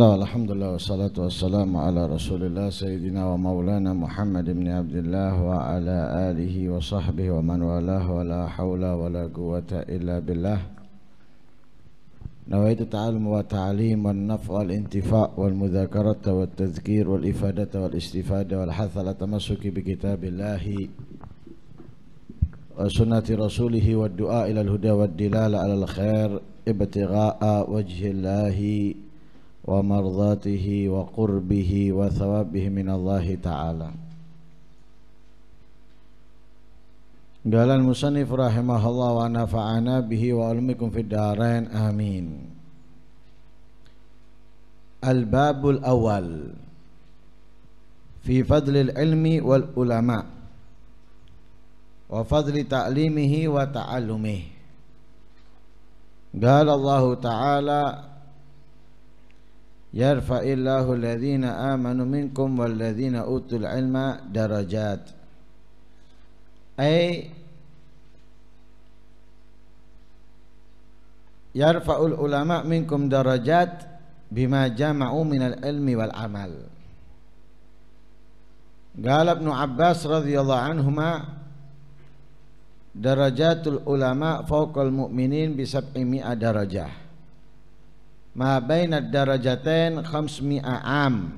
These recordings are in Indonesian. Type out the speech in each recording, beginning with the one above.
الله الحمد لله والصلاة والسلام على رسول الله سيدنا ومولانا محمد بن عبد الله وعلى آله وصحبه ومن والاه ولا حول ولا قوة إلا بالله نويت التعلم والتعليم والنفع والانتفاع والمذاكرة والتذكير والإفادة والاستفادة والحث على التمسك بكتاب الله وسنة رسوله والدعاء إلى الهدى والدلالة على الخير ابتغاء وجه الله ومرضاته وقربه وثوابه من الله تعالى قال المصنف رحمه الله ونفعنا به وعلمكم في الدارين آمين الباب الأول في فضل العلم والعلماء وفضل تعليمه وتعلمه قال الله تعالى yarfa'illahu alladhina amanu minkum walladhina utul ilma darajat ay yarfa'ul ulama minkum darajat bima jama'u minal ilmi wal amal Galab nu Abbas radhiyallahu anhuma darajatul ulama fawqal mu'minin bisab'i mi'a darajah ma bainad darajatain khamsmi'a am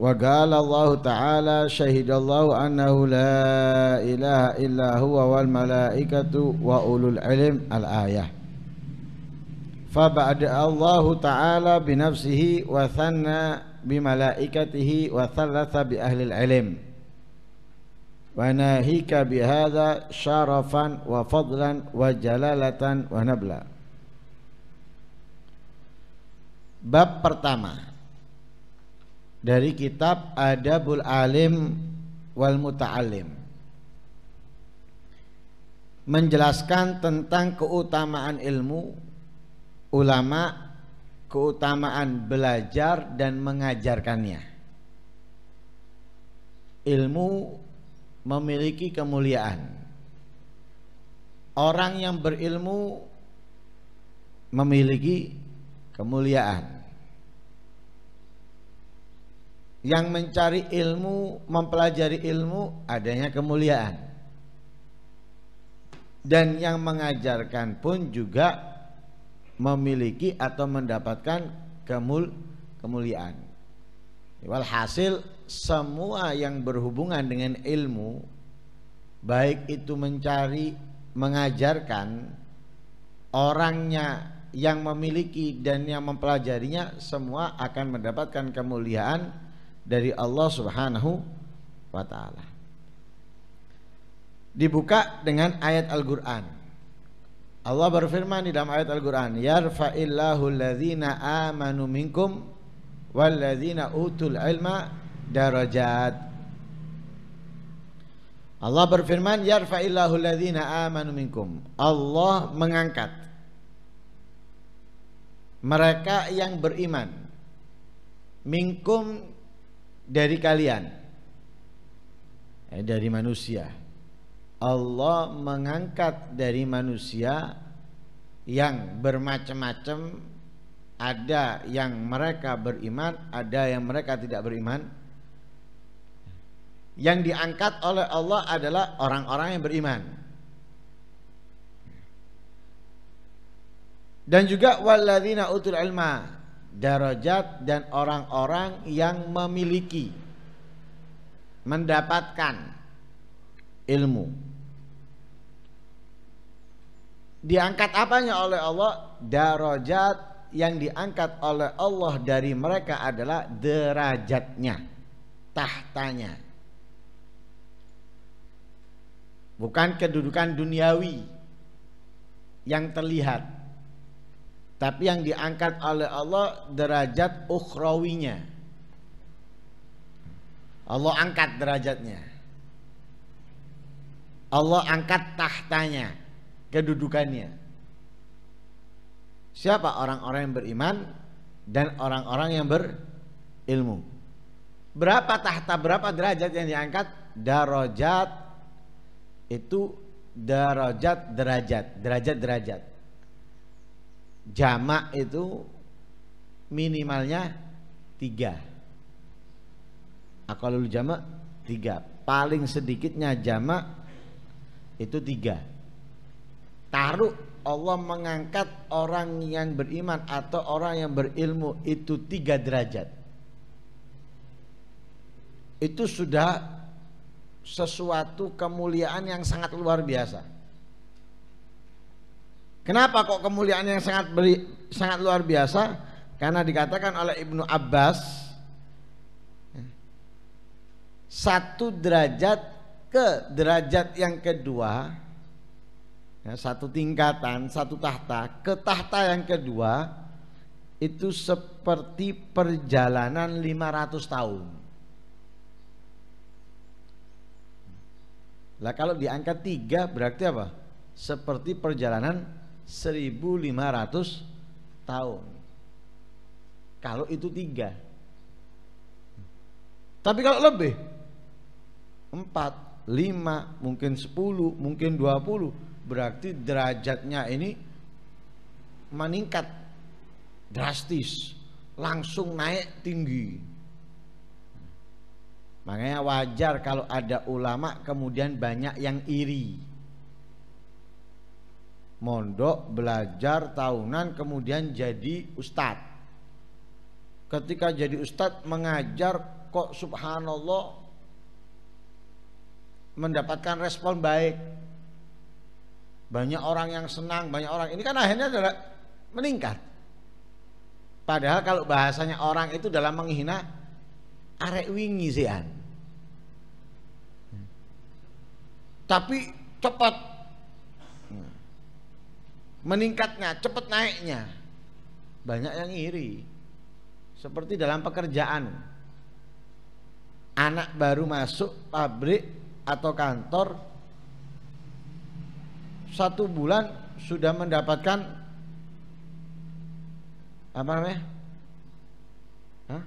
wa qala Allah ta'ala syahidallahu annahu la ilaha illa huwa wal malaikatu wa ulul ilm al ayah fa ba'da Allah ta'ala bi nafsihi wa thanna bi malaikatihi wa thalatha bi ahli al ilm wa nahika bi hadha syarafan wa fadlan wa jalalatan wa nabla bab pertama dari kitab Adabul Alim wal Muta'alim menjelaskan tentang keutamaan ilmu ulama keutamaan belajar dan mengajarkannya ilmu memiliki kemuliaan orang yang berilmu memiliki kemuliaan. Yang mencari ilmu, mempelajari ilmu, adanya kemuliaan. Dan yang mengajarkan pun juga memiliki atau mendapatkan kemul kemuliaan. Walhasil semua yang berhubungan dengan ilmu baik itu mencari mengajarkan orangnya yang memiliki dan yang mempelajarinya semua akan mendapatkan kemuliaan dari Allah Subhanahu wa taala. Dibuka dengan ayat Al-Qur'an. Allah berfirman di dalam ayat Al-Qur'an, "Yarfa'illahu alladhina amanu minkum walladhina utul ilma darajat." Allah berfirman, "Yarfa'illahu alladhina amanu minkum." Allah mengangkat mereka yang beriman mingkum dari kalian eh, dari manusia Allah mengangkat dari manusia yang bermacam-macam ada yang mereka beriman ada yang mereka tidak beriman yang diangkat oleh Allah adalah orang-orang yang beriman Dan juga waladina utul ilma darajat dan orang-orang yang memiliki mendapatkan ilmu. Diangkat apanya oleh Allah? Darajat yang diangkat oleh Allah dari mereka adalah derajatnya, tahtanya. Bukan kedudukan duniawi yang terlihat tapi yang diangkat oleh Allah derajat ukhrawinya. Allah angkat derajatnya. Allah angkat tahtanya, kedudukannya. Siapa orang-orang yang beriman dan orang-orang yang berilmu? Berapa tahta, berapa derajat yang diangkat? Darajat itu darajat derajat, derajat derajat jamak itu minimalnya tiga akalul nah, jamak tiga paling sedikitnya jamak itu tiga taruh Allah mengangkat orang yang beriman atau orang yang berilmu itu tiga derajat itu sudah sesuatu kemuliaan yang sangat luar biasa Kenapa kok kemuliaan yang sangat beri, sangat luar biasa? Karena dikatakan oleh Ibnu Abbas satu derajat ke derajat yang kedua ya, satu tingkatan satu tahta ke tahta yang kedua itu seperti perjalanan 500 tahun lah kalau diangkat tiga berarti apa? Seperti perjalanan 1500 tahun. Kalau itu tiga. Tapi kalau lebih empat, lima, mungkin sepuluh, mungkin dua puluh, berarti derajatnya ini meningkat drastis, langsung naik tinggi. Makanya wajar kalau ada ulama kemudian banyak yang iri mondok belajar tahunan kemudian jadi ustadz ketika jadi ustadz mengajar kok subhanallah mendapatkan respon baik banyak orang yang senang banyak orang ini kan akhirnya adalah meningkat padahal kalau bahasanya orang itu dalam menghina arek wingi tapi cepat meningkatnya, cepat naiknya. Banyak yang iri. Seperti dalam pekerjaan. Anak baru masuk pabrik atau kantor satu bulan sudah mendapatkan apa namanya? Hah?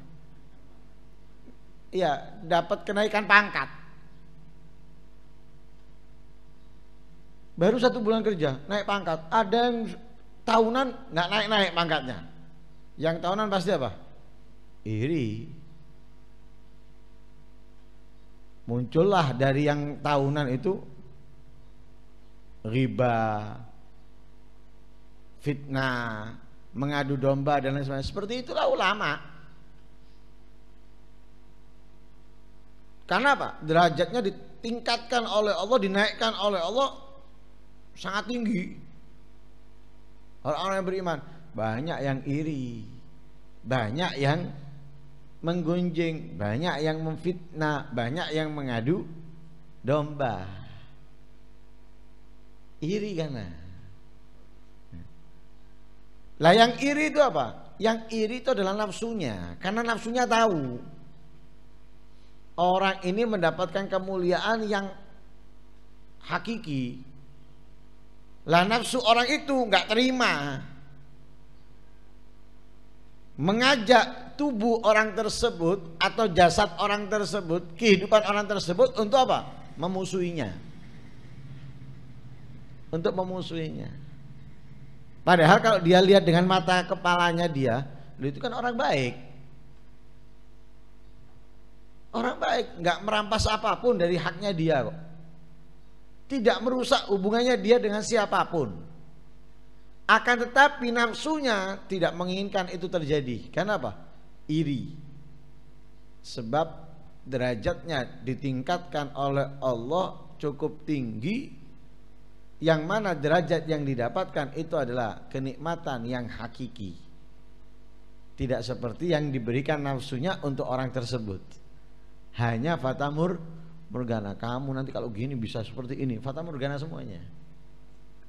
Iya, dapat kenaikan pangkat. baru satu bulan kerja naik pangkat ada yang tahunan nggak naik naik pangkatnya yang tahunan pasti apa iri muncullah dari yang tahunan itu riba fitnah mengadu domba dan lain sebagainya seperti itulah ulama karena apa derajatnya ditingkatkan oleh Allah dinaikkan oleh Allah sangat tinggi. Orang-orang yang beriman banyak yang iri, banyak yang menggunjing, banyak yang memfitnah, banyak yang mengadu domba. Iri karena. Lah yang iri itu apa? Yang iri itu adalah nafsunya, karena nafsunya tahu orang ini mendapatkan kemuliaan yang hakiki lah nafsu orang itu nggak terima. Mengajak tubuh orang tersebut atau jasad orang tersebut, kehidupan orang tersebut untuk apa? Memusuhinya. Untuk memusuhinya. Padahal kalau dia lihat dengan mata kepalanya dia, itu kan orang baik. Orang baik nggak merampas apapun dari haknya dia kok tidak merusak hubungannya dia dengan siapapun. Akan tetapi nafsunya tidak menginginkan itu terjadi. Karena apa? Iri. Sebab derajatnya ditingkatkan oleh Allah cukup tinggi yang mana derajat yang didapatkan itu adalah kenikmatan yang hakiki. Tidak seperti yang diberikan nafsunya untuk orang tersebut. Hanya fatamur Morgana kamu nanti kalau gini bisa seperti ini Fata Morgana semuanya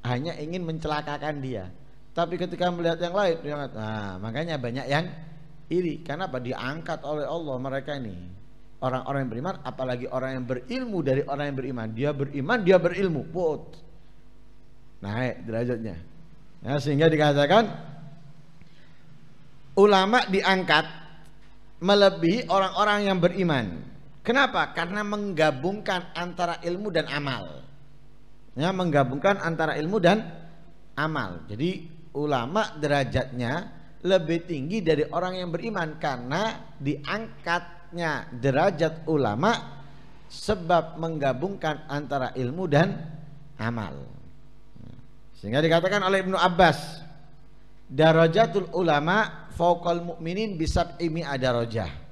hanya ingin mencelakakan dia tapi ketika melihat yang lain dia ngat, nah makanya banyak yang iri karena apa diangkat oleh Allah mereka ini orang-orang yang beriman apalagi orang yang berilmu dari orang yang beriman dia beriman dia berilmu put naik derajatnya ya, sehingga dikatakan ulama diangkat melebihi orang-orang yang beriman Kenapa? Karena menggabungkan antara ilmu dan amal. Ya, menggabungkan antara ilmu dan amal. Jadi ulama derajatnya lebih tinggi dari orang yang beriman karena diangkatnya derajat ulama sebab menggabungkan antara ilmu dan amal. Sehingga dikatakan oleh Ibnu Abbas, darajatul ulama fauqal mu'minin bisab imi ada rojah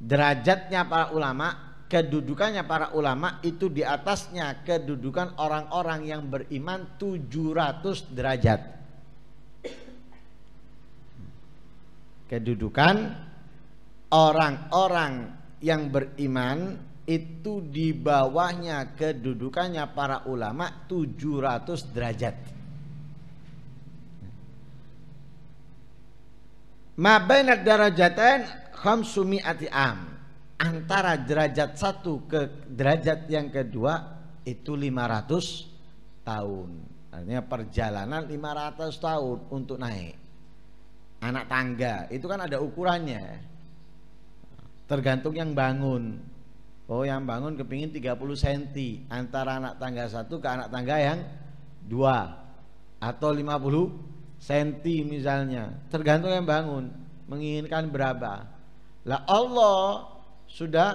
derajatnya para ulama, kedudukannya para ulama itu di atasnya kedudukan orang-orang yang beriman 700 derajat. Kedudukan orang-orang yang beriman itu di bawahnya kedudukannya para ulama 700 derajat. Ma bainad darajatain khamsumi'ati am antara derajat satu ke derajat yang kedua itu 500 tahun artinya perjalanan 500 tahun untuk naik anak tangga itu kan ada ukurannya tergantung yang bangun oh yang bangun kepingin 30 cm antara anak tangga satu ke anak tangga yang dua atau 50 cm misalnya tergantung yang bangun menginginkan berapa lah Allah sudah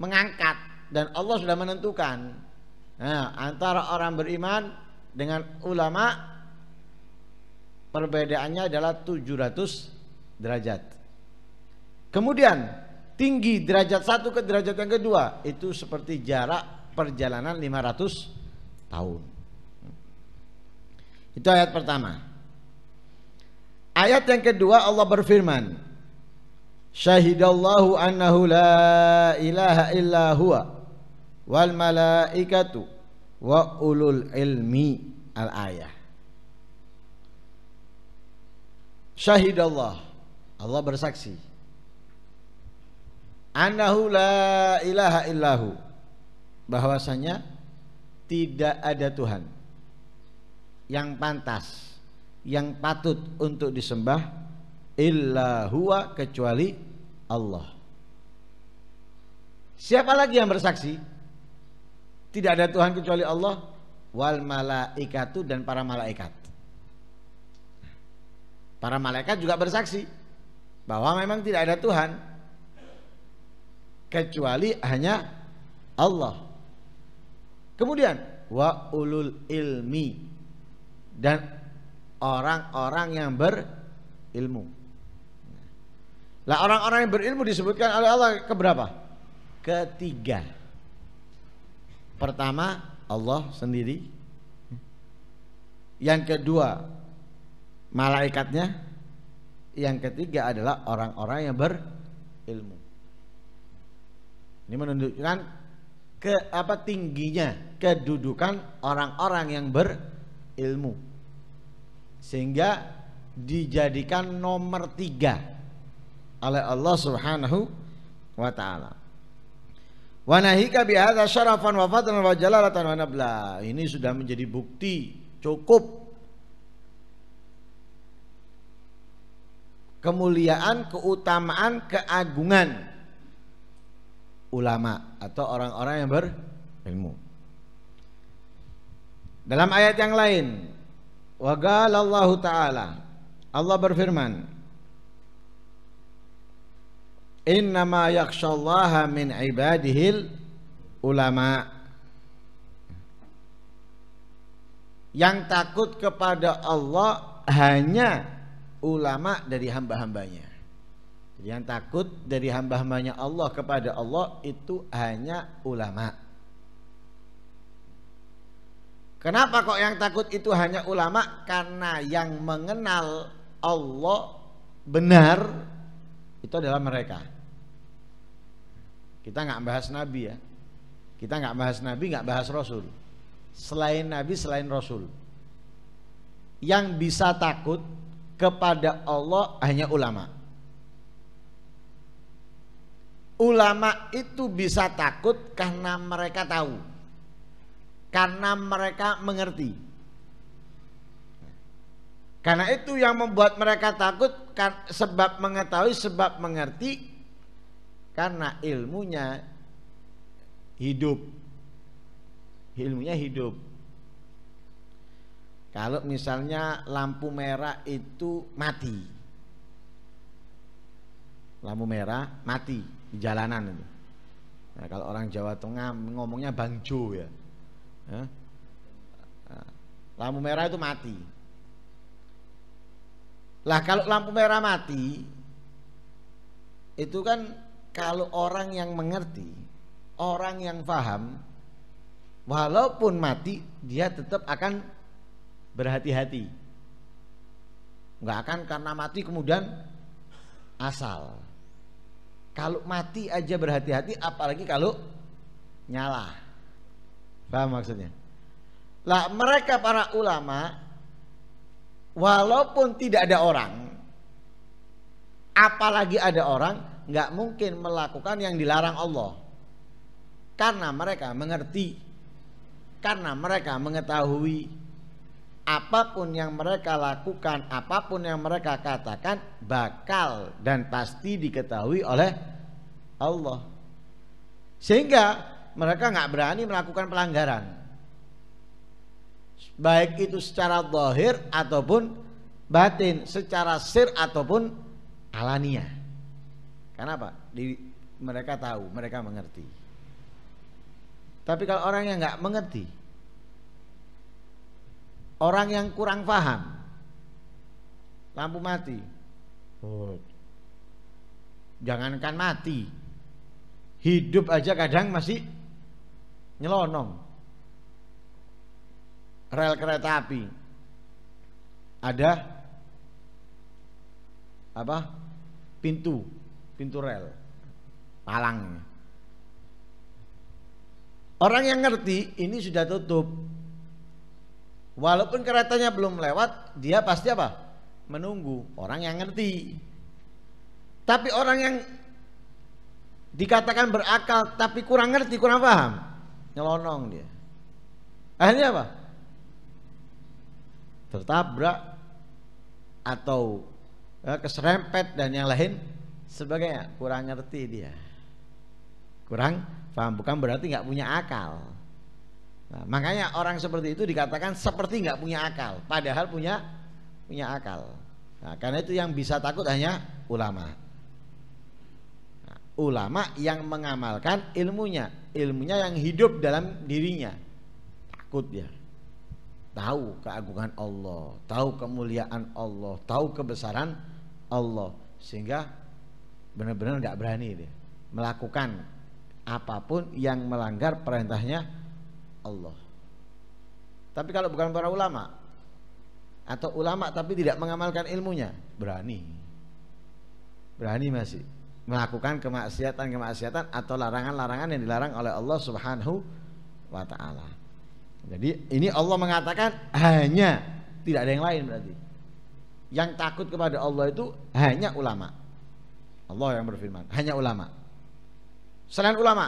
mengangkat dan Allah sudah menentukan. Nah, antara orang beriman dengan ulama perbedaannya adalah 700 derajat. Kemudian tinggi derajat satu ke derajat yang kedua itu seperti jarak perjalanan 500 tahun. Itu ayat pertama. Ayat yang kedua Allah berfirman, syahidallahu annahu la ilaha illa huwa wal malaikatu wa ulul ilmi al ayah syahidallah Allah bersaksi annahu la ilaha illahu bahwasanya tidak ada Tuhan yang pantas yang patut untuk disembah illa huwa kecuali Allah. Siapa lagi yang bersaksi? Tidak ada Tuhan kecuali Allah wal malaikatu dan para malaikat. Para malaikat juga bersaksi bahwa memang tidak ada Tuhan kecuali hanya Allah. Kemudian wa ulul ilmi dan orang-orang yang berilmu. Lah orang-orang yang berilmu disebutkan oleh Allah keberapa? Ketiga. Pertama Allah sendiri. Yang kedua malaikatnya. Yang ketiga adalah orang-orang yang berilmu. Ini menunjukkan ke apa tingginya kedudukan orang-orang yang berilmu sehingga dijadikan nomor tiga oleh Allah Subhanahu wa taala. Wa nahika bi hadza syarafan wa fadlan wa jalalatan wa nabla. Ini sudah menjadi bukti cukup kemuliaan, keutamaan, keagungan ulama atau orang-orang yang berilmu. Dalam ayat yang lain, wa Allah taala Allah berfirman, innama yakshallaha min ibadihil ulama yang takut kepada Allah hanya ulama dari hamba-hambanya yang takut dari hamba-hambanya Allah kepada Allah itu hanya ulama Kenapa kok yang takut itu hanya ulama? Karena yang mengenal Allah benar itu adalah mereka. Kita nggak bahas Nabi ya. Kita nggak bahas Nabi, nggak bahas Rasul. Selain Nabi, selain Rasul. Yang bisa takut kepada Allah hanya ulama. Ulama itu bisa takut karena mereka tahu. Karena mereka mengerti. Karena itu yang membuat mereka takut sebab mengetahui, sebab mengerti karena ilmunya hidup ilmunya hidup kalau misalnya lampu merah itu mati lampu merah mati di jalanan itu nah, kalau orang Jawa Tengah ngomongnya bangjo ya lampu merah itu mati lah kalau lampu merah mati itu kan kalau orang yang mengerti, orang yang paham, walaupun mati dia tetap akan berhati-hati. Enggak akan karena mati kemudian asal. Kalau mati aja berhati-hati apalagi kalau nyala. Paham maksudnya? Lah mereka para ulama walaupun tidak ada orang apalagi ada orang nggak mungkin melakukan yang dilarang Allah karena mereka mengerti karena mereka mengetahui apapun yang mereka lakukan apapun yang mereka katakan bakal dan pasti diketahui oleh Allah sehingga mereka nggak berani melakukan pelanggaran baik itu secara zahir ataupun batin secara sir ataupun alania karena apa? Di, mereka tahu, mereka mengerti. Tapi kalau orang yang nggak mengerti, orang yang kurang paham, lampu mati. Oh. Jangankan mati, hidup aja kadang masih nyelonong. Rel kereta api ada apa? Pintu pintu rel palang orang yang ngerti ini sudah tutup walaupun keretanya belum lewat dia pasti apa menunggu orang yang ngerti tapi orang yang dikatakan berakal tapi kurang ngerti kurang paham nyelonong dia akhirnya apa tertabrak atau eh, keserempet dan yang lain sebagainya kurang ngerti dia kurang paham bukan berarti nggak punya akal nah, makanya orang seperti itu dikatakan seperti nggak punya akal padahal punya punya akal nah, karena itu yang bisa takut hanya ulama nah, ulama yang mengamalkan ilmunya ilmunya yang hidup dalam dirinya takut dia tahu keagungan Allah tahu kemuliaan Allah tahu kebesaran Allah sehingga benar-benar nggak berani dia melakukan apapun yang melanggar perintahnya Allah. Tapi kalau bukan para ulama atau ulama tapi tidak mengamalkan ilmunya, berani. Berani masih melakukan kemaksiatan-kemaksiatan atau larangan-larangan yang dilarang oleh Allah Subhanahu wa taala. Jadi ini Allah mengatakan hanya tidak ada yang lain berarti. Yang takut kepada Allah itu hanya ulama. Allah yang berfirman, hanya ulama. Selain ulama,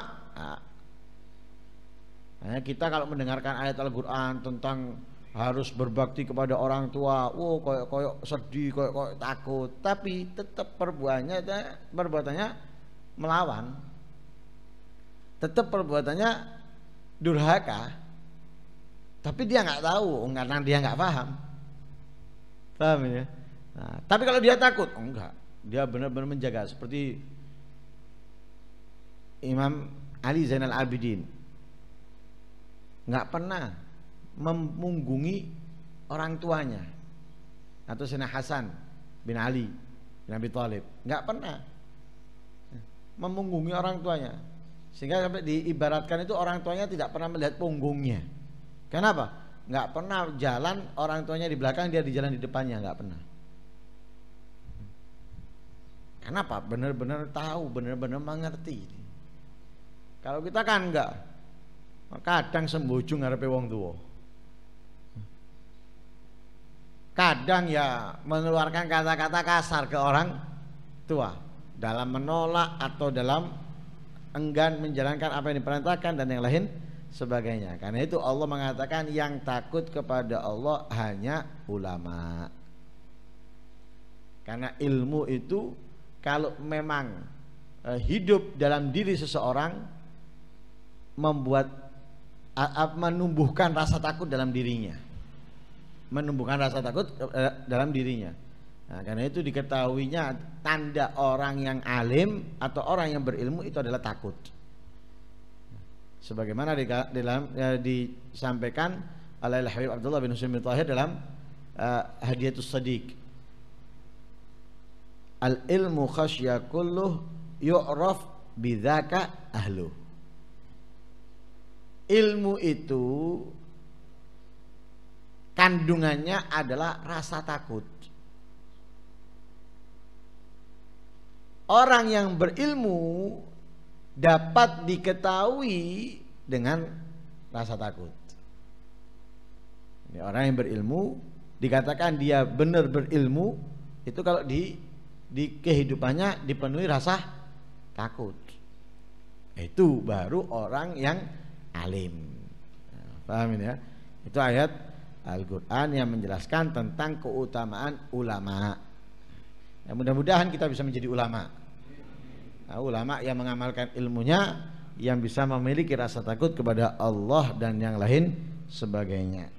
nah, kita kalau mendengarkan ayat Al-Quran tentang harus berbakti kepada orang tua, wow koyok koyok sedih, koyok koyok takut, tapi tetap perbuatannya perbuatannya melawan, tetap perbuatannya durhaka, tapi dia nggak tahu, karena dia nggak paham, paham ya. Nah, tapi kalau dia takut, enggak, dia benar-benar menjaga seperti Imam Ali Zainal Abidin nggak pernah memunggungi orang tuanya atau Sena Hasan bin Ali bin Abi Thalib nggak pernah memunggungi orang tuanya sehingga sampai diibaratkan itu orang tuanya tidak pernah melihat punggungnya kenapa nggak pernah jalan orang tuanya di belakang dia di jalan di depannya nggak pernah Kenapa? Benar-benar tahu, benar-benar mengerti. Kalau kita kan enggak. Kadang sembujung ngarepe wong tua. Kadang ya mengeluarkan kata-kata kasar ke orang tua dalam menolak atau dalam enggan menjalankan apa yang diperintahkan dan yang lain sebagainya. Karena itu Allah mengatakan yang takut kepada Allah hanya ulama. Karena ilmu itu kalau memang e, hidup dalam diri seseorang membuat menumbuhkan rasa takut dalam dirinya menumbuhkan rasa takut e, dalam dirinya nah, karena itu diketahuinya tanda orang yang alim atau orang yang berilmu itu adalah takut sebagaimana di, dalam ya, disampaikan oleh Habib Abdullah bin Husain bin Tahir dalam uh, Hadiatus Sadiq al ilmu khasya kulluh yu'raf bidhaka ahlu ilmu itu kandungannya adalah rasa takut orang yang berilmu dapat diketahui dengan rasa takut Ini orang yang berilmu dikatakan dia benar berilmu itu kalau di di kehidupannya dipenuhi rasa takut. Itu baru orang yang alim. paham ya? Itu ayat Al-Qur'an yang menjelaskan tentang keutamaan ulama. Ya, mudah-mudahan kita bisa menjadi ulama. Nah, ulama yang mengamalkan ilmunya yang bisa memiliki rasa takut kepada Allah dan yang lain sebagainya.